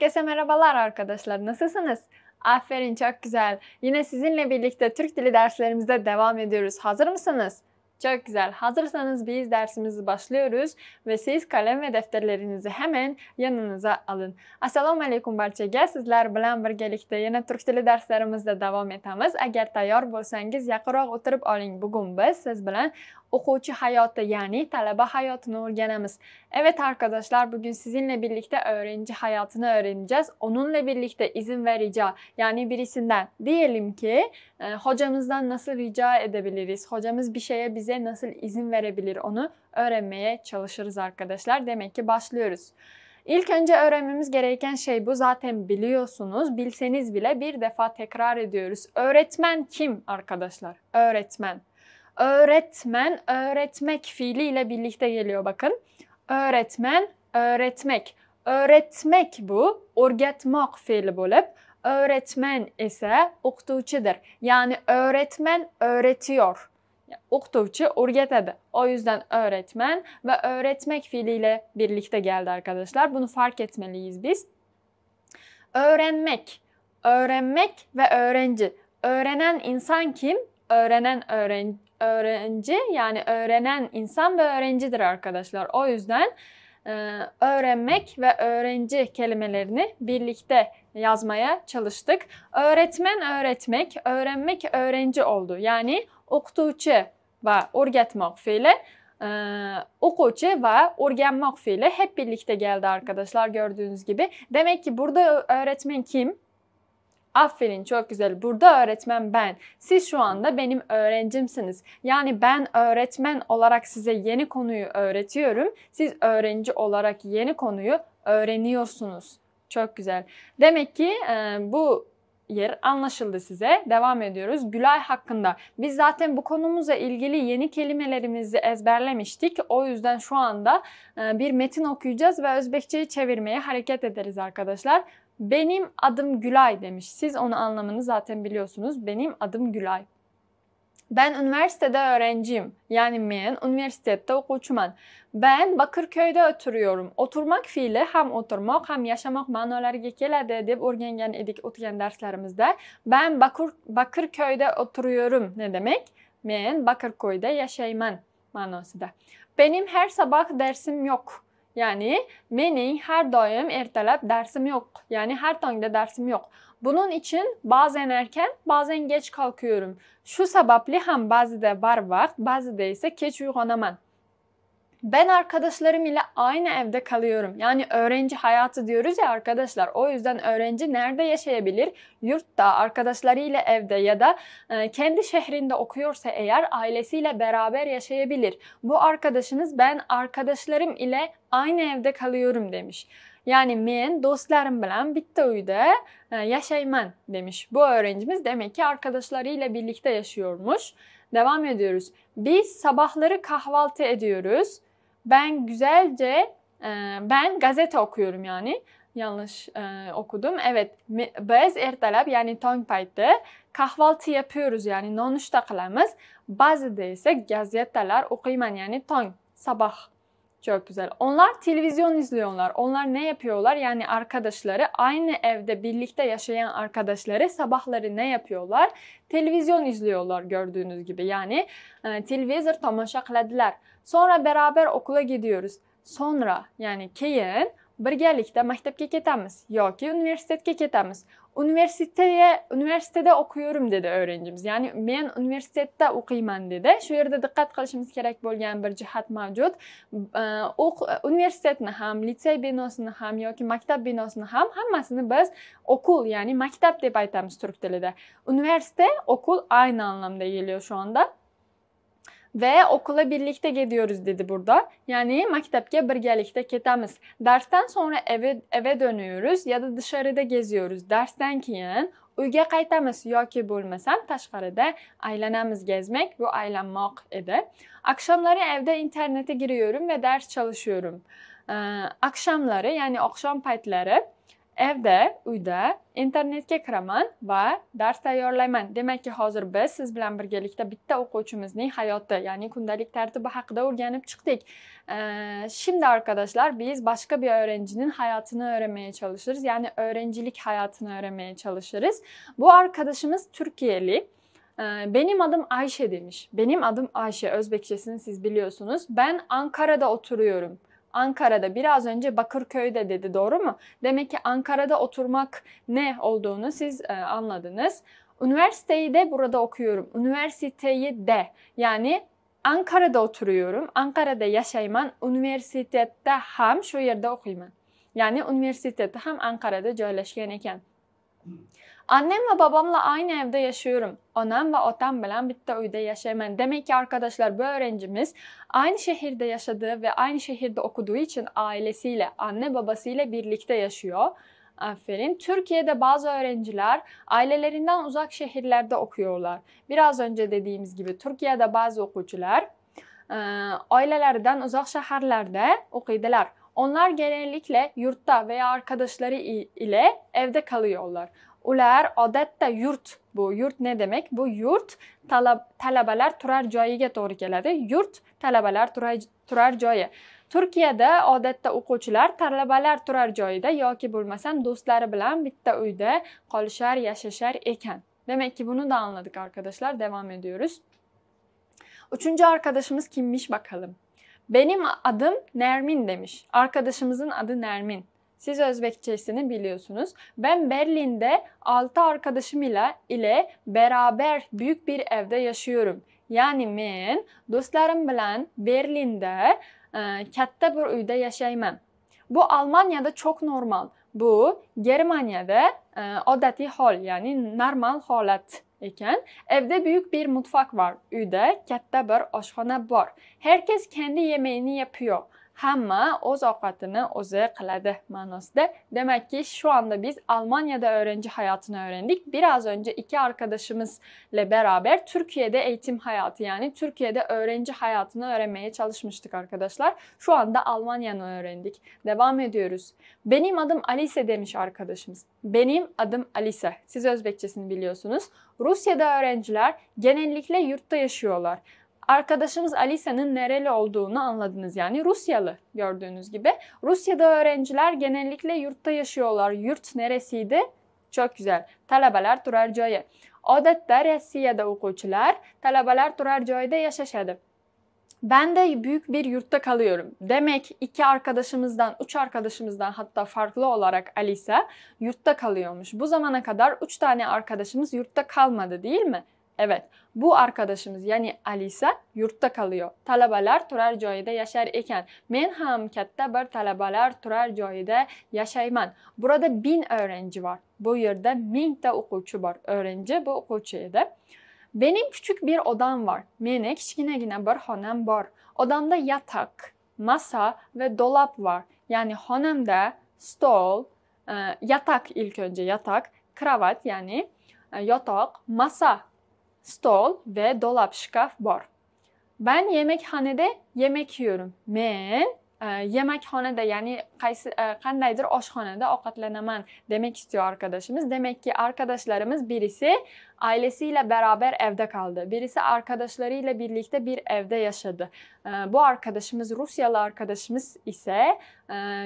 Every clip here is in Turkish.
Herkese merhabalar arkadaşlar. Nasılsınız? Aferin çok güzel. Yine sizinle birlikte Türk dili derslerimize devam ediyoruz. Hazır mısınız? Çok güzel. Hazırsanız biz dersimizi başlıyoruz ve siz kalem ve defterlerinizi hemen yanınıza alın. Assalamu alaikum barchaga. Sizler bilan birgalikda yana turk tili derslerimizde devam etamiz. Eğer tayyor bo'lsangiz, yaqinroq oturup oling. Bugün biz siz bilan o'quvchi hayoti, ya'ni talaba hayatını o'rganamiz. Evet arkadaşlar, bugün sizinle birlikte öğrenci hayatını öğreneceğiz. Onunla birlikte izin ve rica, yani birisinden diyelim ki, e, hocamızdan nasıl rica edebiliriz? Hocamız bir şeye bizi bize nasıl izin verebilir onu öğrenmeye çalışırız arkadaşlar. Demek ki başlıyoruz. İlk önce öğrenmemiz gereken şey bu. Zaten biliyorsunuz. Bilseniz bile bir defa tekrar ediyoruz. Öğretmen kim arkadaşlar? Öğretmen. Öğretmen öğretmek fiiliyle birlikte geliyor bakın. Öğretmen öğretmek. Öğretmek bu. Örgetmak fiili bulup öğretmen ise oktuğuçidir. Yani öğretmen öğretiyor o'qituvchi o'rgatadi. O yüzden öğretmen ve öğretmek fiiliyle birlikte geldi arkadaşlar. Bunu fark etmeliyiz biz. Öğrenmek, öğrenmek ve öğrenci. Öğrenen insan kim? Öğrenen öğren öğrenci yani öğrenen insan ve öğrencidir arkadaşlar. O yüzden ee, öğrenmek ve öğrenci kelimelerini birlikte yazmaya çalıştık. Öğretmen öğretmek, öğrenmek öğrenci oldu. Yani o'qituvchi ve o'rgatmoq fe'li o'quvchi ve o'rganmoq fe'li hep birlikte geldi arkadaşlar gördüğünüz gibi. Demek ki burada öğretmen kim? Aferin çok güzel. Burada öğretmen ben. Siz şu anda benim öğrencimsiniz. Yani ben öğretmen olarak size yeni konuyu öğretiyorum. Siz öğrenci olarak yeni konuyu öğreniyorsunuz. Çok güzel. Demek ki e, bu yer anlaşıldı size. Devam ediyoruz. Gülay hakkında. Biz zaten bu konumuza ilgili yeni kelimelerimizi ezberlemiştik. O yüzden şu anda e, bir metin okuyacağız ve Özbekçeyi çevirmeye hareket ederiz arkadaşlar. Benim adım Gülay demiş. Siz onu anlamını zaten biliyorsunuz. Benim adım Gülay. Ben üniversitede öğrenciyim. Yani men üniversitede o'quvchiman. Ben Bakırköy'de oturuyorum. Oturmak fiili hem oturmak hem yaşamak ma'nolariga keladi deb o'rgangan edik o'tgan derslerimizde. Ben Bakır Bakırköy'de oturuyorum ne demek? Men Bakırköy'de yaşayman da. Benim her sabah dersim yok. Yani mening her daim ertalab dersim yok. Yani her tongda dersim yok. Bunun için bazen erken, bazen geç kalkıyorum. Şu sebeple hem bazıda var vakt, bazıda ise geç uygulanaman ben arkadaşlarım ile aynı evde kalıyorum. Yani öğrenci hayatı diyoruz ya arkadaşlar. O yüzden öğrenci nerede yaşayabilir? Yurtta, arkadaşlarıyla evde ya da e, kendi şehrinde okuyorsa eğer ailesiyle beraber yaşayabilir. Bu arkadaşınız ben arkadaşlarım ile aynı evde kalıyorum demiş. Yani men dostlarım bilen bitta uyda e, yaşayman demiş. Bu öğrencimiz demek ki arkadaşlarıyla birlikte yaşıyormuş. Devam ediyoruz. Biz sabahları kahvaltı ediyoruz ben güzelce e, ben gazete okuyorum yani. Yanlış e, okudum. Evet, biz ertalab yani tong kahvaltı yapıyoruz yani nonushta qilamiz. Ba'zida esa gazetalar o'qiyman, ya'ni tong sabah çok güzel. Onlar televizyon izliyorlar. Onlar ne yapıyorlar? Yani arkadaşları aynı evde birlikte yaşayan arkadaşları sabahları ne yapıyorlar? Televizyon izliyorlar gördüğünüz gibi. Yani e, televizör tamaşa qiladilar. Sonra beraber okula gidiyoruz. Sonra yani keyin birgalikda maktabga yok ki universitetga ketamiz. Üniversiteye, üniversitede okuyorum dedi öğrencimiz. ya'ni men universitetda o'qiyman dedi shu yerda diqqat qilishimiz kerak bo'lgan bir jihat mavjud universitetni ham litsey binosini ham yoki maktab binosini ham hammasini biz okul ya'ni maktab deb aytamiz turk tilida universitet okul aynı anlamda geliyor şu anda ve okula birlikte gidiyoruz dedi burada. Yani mektepke birgalikda ketamiz. Dersten sonra eve eve dönüyoruz ya da dışarıda geziyoruz. Dersten kiyen uyga qaytamiz yoki bo'lmasam tashqarida aylanamiz gezmek ve aylanmoq edi akşamları evde internete giriyorum ve ders çalışıyorum ee, akşamları yani akşam paytlari evde, uyda internetga kiraman va dars tayyorlayman. ki hozir biz siz bilan birgalikda bitta o'quvchimizning hayoti, ya'ni kundalik tartibi haqida o'rganib chiqdik. Ee, şimdi arkadaşlar biz başka bir öğrencinin hayatını öğrenmeye çalışırız. Yani öğrencilik hayatını öğrenmeye çalışırız. Bu arkadaşımız Türkiye'li. Ee, benim adım Ayşe demiş. Benim adım Ayşe. Özbekçesini siz biliyorsunuz. Ben Ankara'da oturuyorum. Ankara'da biraz önce Bakırköy'de dedi doğru mu? Demek ki Ankara'da oturmak ne olduğunu siz e, anladınız. Üniversiteyi de burada okuyorum. Üniversiteyi de yani Ankara'da oturuyorum. Ankara'da yaşayman. Üniversitede ham şu yerde okuyman. Yani üniversitede ham Ankara'da joylashgan ekan. Annem ve babamla aynı evde yaşıyorum. Onam ve otam bilen bitti uyda yaşayman. Demek ki arkadaşlar bu öğrencimiz aynı şehirde yaşadığı ve aynı şehirde okuduğu için ailesiyle, anne babasıyla birlikte yaşıyor. Aferin. Türkiye'de bazı öğrenciler ailelerinden uzak şehirlerde okuyorlar. Biraz önce dediğimiz gibi Türkiye'de bazı okucular ailelerden uzak şehirlerde okuydular. Onlar genellikle yurtta veya arkadaşları ile evde kalıyorlar. Ular adette yurt bu. Yurt ne demek? Bu yurt talab talabalar turar joyiga doğru keladi. Yurt talabalar turar, turar joyi. Turkiyada odatda o'quvchilar talabalar turar joyida yoki bo'lmasam do'stlari bilan bitta uyda kalışar yaşaşar iken. Demek ki bunu da anladık arkadaşlar. Devam ediyoruz. Üçüncü arkadaşımız kimmiş bakalım. Benim adım Nermin demiş. Arkadaşımızın adı Nermin. Siz Özbekçesini biliyorsunuz. Ben Berlin'de 6 arkadaşım ile, ile beraber büyük bir evde yaşıyorum. Yani men dostlarım bilen Berlin'de e, katta bir uyda yaşaymam. Bu Almanya'da çok normal. Bu Germanya'da e, odati hol yani normal halat ekan, evde büyük bir mutfak var. Üde katta bir oshxona bor. Hər kendi yemeğini yapıyor hamma o'z ovqatini o'zi qiladi ma'nosida. Demakki şu anda biz Almanya'da öğrenci hayatını öğrendik. Biraz önce iki arkadaşımızla beraber Türkiye'de eğitim hayatı yani Türkiye'de öğrenci hayatını öğrenmeye çalışmıştık arkadaşlar. Şu anda Almanya'nı öğrendik. Devam ediyoruz. Benim adım Alice demiş arkadaşımız. Benim adım Alice. Siz Özbekçesini biliyorsunuz. Rusya'da öğrenciler genellikle yurtta yaşıyorlar. Arkadaşımız Alisa'nın nereli olduğunu anladınız yani Rusyalı gördüğünüz gibi. Rusya'da öğrenciler genellikle yurtta yaşıyorlar. Yurt neresiydi? Çok güzel. Talabalar turar joyi. Odatda Rossiyada o'quvchilar talabalar turar joyda yaşaşadı. Ben de büyük bir yurtta kalıyorum. Demek iki arkadaşımızdan, üç arkadaşımızdan hatta farklı olarak Alisa yurtta kalıyormuş. Bu zamana kadar üç tane arkadaşımız yurtta kalmadı değil mi? Evet, bu arkadaşımız yani Alisa yurtta kalıyor. Talabalar turar joyida yaşar ekan. Men ham katta bir talabalar turar joyida yaşayman. Burada bin öğrenci var. Bu yerde yerda de o'quvchi var Öğrenci bu o'quvchi edi. Benim küçük bir odam var. Mene kichkinagina bir xonam bor. Odamda yatak, masa ve dolap var. Yani xonamda stol, e, yatak ilk önce yatak, kravat yani e, yatak, masa stol ve dolap, şkaf, bor. Ben yemekhanede yemek yiyorum. Men ee, yemekhanede ya'ni qaysi oşhanede e, oshxonada ovqatlanaman demek istiyor arkadaşımız. Demek ki arkadaşlarımız birisi ailesiyle beraber evde kaldı. Birisi arkadaşlarıyla birlikte bir evde yaşadı. Ee, bu arkadaşımız Rusyalı arkadaşımız ise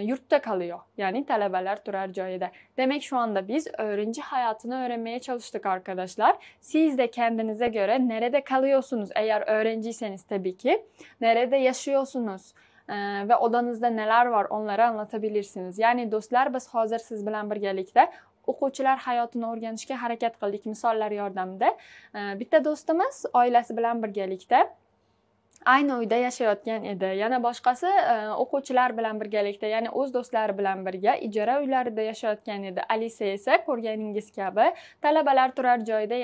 yurtta kalıyor. Yani talebeler turar joyida. Demek şu anda biz öğrenci hayatını öğrenmeye çalıştık arkadaşlar. Siz de kendinize göre nerede kalıyorsunuz? Eğer öğrenciyseniz tabii ki. Nerede yaşıyorsunuz? va odanızda neler var onlara anlatabilirsiniz. Yani dostlar biz hozir siz bilan birgalikda o'quvchilar hayotini o'rganishga harakat qildik misollar yordamida. Bitta do'stimiz oilasi bilan birgalikda ayni uyda yashayotgan edi yana boshqasi e, o'quvchilar bilan birgalikda ya'ni o'z do'stlari bilan birga ijara uylarida yashayotgan edi alisa esa ko'rganingiz kabi talabalar turar joyda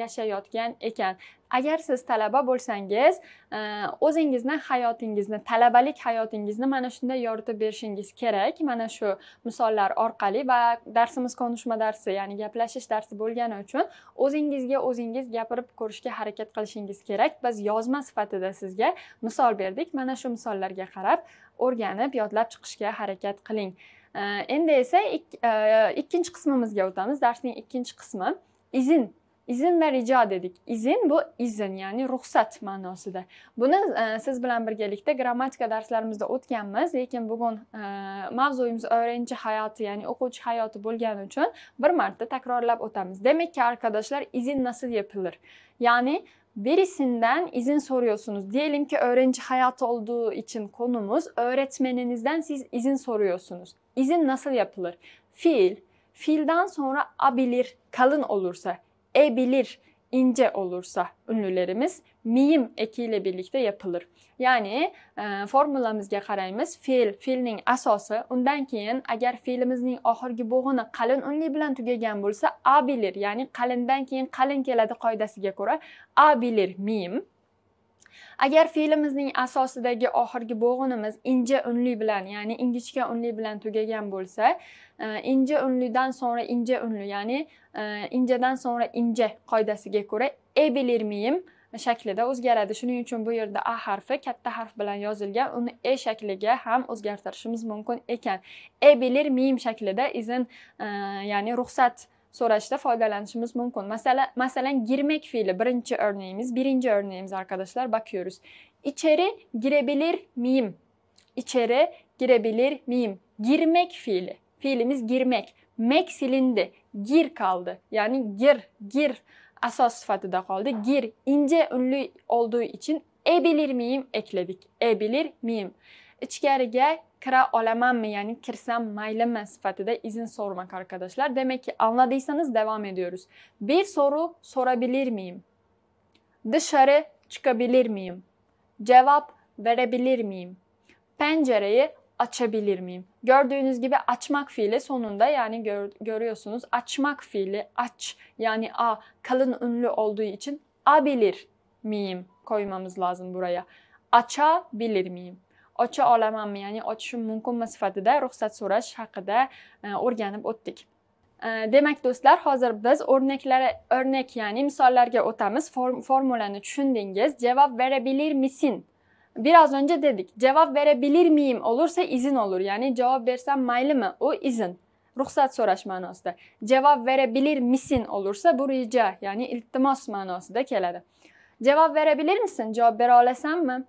yashayotgan ekan agar siz talaba bo'lsangiz e, o'zingizni hayotingizni talabalik hayotingizni mana shunday yoritib berishingiz kerak mana shu misollar orqali va darsimiz konishma darsi ya'ni gaplashish darsi bo'lgani uchun o'zingizga o'zingiz gapirib ko'rishga harakat qilishingiz kerak biz yozma sifatida sizga misol berdik mana shu misollarga qarab o'rganib yodlab chiqishga harakat qiling e, endi esa e, ikkinchi qismimizga o'tamiz darsning ikkinchi qismi izn İzin və rica dedik. İzin bu izin, yani ruhsat manasıdır. Bunu ə, e, siz bilan birgəlikdə qrammatika dərslərimizdə o'tganmiz, lekin bugun ə, e, mavzuyimiz öğrenci hayatı yani o'quvchi hayatı bo'lgani için bir marta təkrarlab o'tamiz. Demek ki, arkadaşlar izin nasıl yapılır? Yani birisinden izin soruyorsunuz. Diyelim ki öğrenci hayatı olduğu için konumuz öğretmeninizden siz izin soruyorsunuz. İzin nasıl yapılır? Fiil, fiilden sonra abilir kalın olursa ebilir ince olursa ünlülerimiz miyim ekiyle birlikte yapılır. Yani e, formulamızga qaraymiz. Fe'l, fe'lning asosi, undan keyin agar fe'limizning oxirgi bo'g'ini qalin unli bilan tugagan bo'lsa, abilir. ya'ni qalindan keyin qalin keladi qoidasiga ko'ra abilir bilir miyim agar fe'limizning asosidagi oxirgi bo'g'inimiz inja unli bilan ya'ni ingichka unli bilan tugagan bo'lsa e, inja unlidan so'ngra inja unli ya'ni e, injadan so'ngra inja qoidasiga ko'ra ebilermiyim shaklida o'zgaradi shuning uchun bu yerda a harfi katta harf bilan yozilgan uni e shakliga ham o'zgartirishimiz mumkin ekan ebilir shaklida izn e, ya'ni ruxsat so'rashda faydalanışımız mümkün. Mesela masalan girmek fiili. Birinci örneğimiz birinci örneğimiz arkadaşlar bakıyoruz İçeri girebilir miyim İçeri girebilir miyim girmek fiili fiilimiz girmek mek silindi gir kaldı yani gir gir asos sıfatida kaldı. gir ince ünlü olduğu için ebilir miyim ekledik ebilir miyim ichkariga kira olamanmi ya'ni kirsam maylimi sifatida izin so'rmak arkadaşlar. Demek ki anladıysanız devam ediyoruz. Bir soru sorabilir miyim? Dışarı çıkabilir miyim? Cevap verebilir miyim? Pencereyi açabilir miyim? Gördüğünüz gibi açmak fiili sonunda yani gör, görüyorsunuz açmak fiili aç yani a kalın ünlü olduğu için abilir miyim koymamız lazım buraya. Açabilir miyim? ocha olamanmi ya'ni ochishim mumkinmi sifatida ruxsat so'rash haqida e, o'rganib o'tdik e, demak do'stlar hozir biz örnekler örnek yani misallarga o'tamiz Form, formulani tushundingiz cevap verebilir misin biraz önce dedik cevap verebilir miyim olursa izin olur yani cevap versem mayli mi o izin ruxsat soruş ma'nosida cevap verebilir misin olursa bu rica yani iltimos da keladi cevap verebilir misin cevap bera olasanmi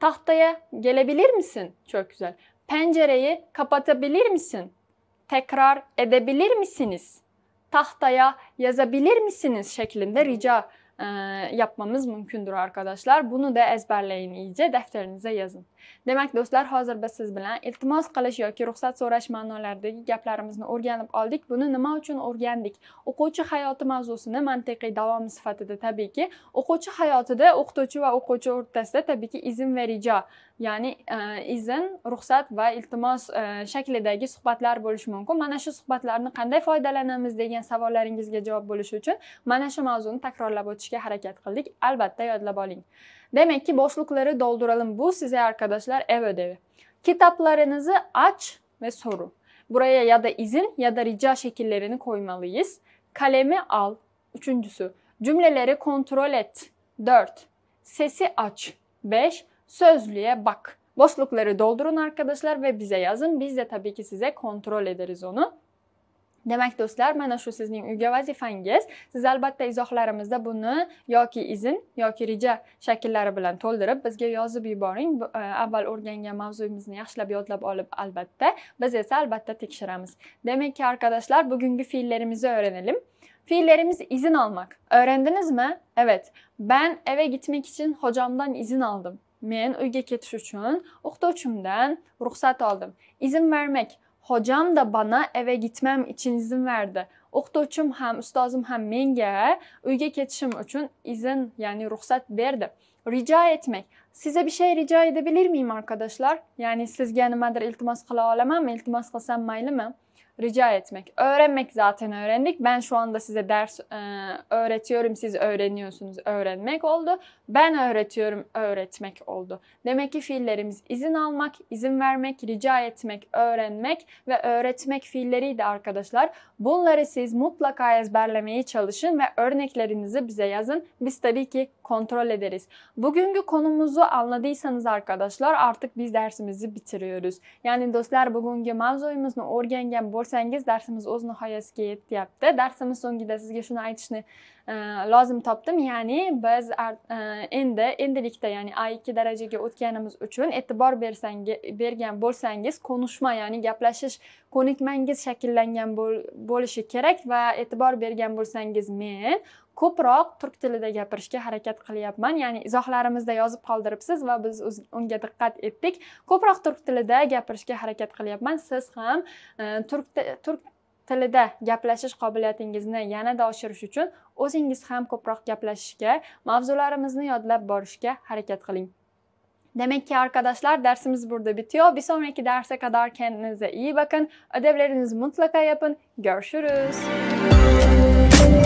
Tahtaya gelebilir misin? Çok güzel. Pencereyi kapatabilir misin? Tekrar edebilir misiniz? Tahtaya yazabilir misiniz şeklinde rica e, yapmamız mümkündür arkadaşlar. Bunu da ezberleyin iyice defterinize yazın. demak do'stlar hozir biz siz bilan iltimos qilish yoki ruxsat so'rash ma'nolaridagi gaplarimizni o'rganib oldik buni nima uchun o'rgandik o'quvchi hayoti mavzusini mantiqiy davomi sifatida tabiiyki o'quvchi hayotida o'qituvchi va o'quvchi o'rtasida tabiiyki izn va rijo ya'ni e, izn ruxsat va iltimos e, shaklidagi suhbatlar bo'lishi mumkin mana shu suhbatlarni qanday foydalanamiz degan savollaringizga javob bo'lishi uchun mana shu mavzuni takrorlab o'tishga harakat qildik albatta yodlab oling Demek ki boşlukları dolduralım. Bu size arkadaşlar ev ödevi. Kitaplarınızı aç ve soru. Buraya ya da izin ya da rica şekillerini koymalıyız. Kalemi al. Üçüncüsü. Cümleleri kontrol et. dört. Sesi aç. beş. Sözlüğe bak. Boşlukları doldurun arkadaşlar ve bize yazın. Biz de tabii ki size kontrol ederiz onu. Demek do'stlar mana shu sizning uyga vazifangiz siz albatta izohlarimizda buni yoki izn yoki reja shakllari bilan to'ldirib bizga yozib yuboring e, avval o'rgangan mavzuyimizni yaxshilab yodlab olib albatta biz esa albatta tekshiramiz ki arkadaşlar bugünkü fiillerimizi öğrenelim Fiillerimiz izin almak. Öğrendiniz mi? Evet. Ben eve gitmek için hocamdan izin aldım. Men uyga ketish uchun o'qituvchimdan ruxsat oldim. Izin vermek Hocam da bana eve gitmem için izin verdi. Oxuducum hem ustazım hem menga uyga ketishim uchun izin, yani ruxsat verdi. Rica etmek. Size bir şey rica edebilir miyim arkadaşlar? Yani sizga nimadir iltimos qila olamanmi? Iltimos qilsam maylimi? rica etmek. Öğrenmek zaten öğrendik. Ben şu anda size ders e, öğretiyorum, siz öğreniyorsunuz. Öğrenmek oldu. Ben öğretiyorum, öğretmek oldu. Demek ki fiillerimiz izin almak, izin vermek, rica etmek, öğrenmek ve öğretmek fiilleriydi arkadaşlar. Bunları siz mutlaka ezberlemeye çalışın ve örneklerinizi bize yazın. Biz tabii ki kontrol ederiz. Bugünkü konumuzu anladıysanız arkadaşlar artık biz dersimizi bitiriyoruz. Yani dostlar bugünkü mavzoyumuzun orgenge eshitgan bo'lsangiz darsimiz o'z nihoyasiga yetyapti darsimiz so'ngida sizga shuni aytishni e, lozim topdim ya'ni biz e, endi endilikda ya'ni a ikki darajaga o'tganimiz uchun e'tibor bersangiz bergan bo'lsangiz ko'nishma ya'ni gaplashish ko'nikmangiz shakllangan bo'lishi kerak va e'tibor bergan bo'lsangiz men ko'proq turk tilida gapirishga harakat qilyapman ya'ni izohlarimizda yozib qoldiribsiz va biz unga diqqat etdik ko'proq turk tilida gapirishga harakat qilyapman siz ham e, turk turk tilida gaplashish qobiliyatingizni yanada oshirish uchun o'zingiz ham ko'proq gaplashishga mavzularimizni yodlab borishga harakat qiling demakki arkadaşlar darsimiz burada bitiyor. Bir sonraki derse kadar kendinize iyi bakın. Ödevlerinizi mutlaka yapın. Görüşürüz.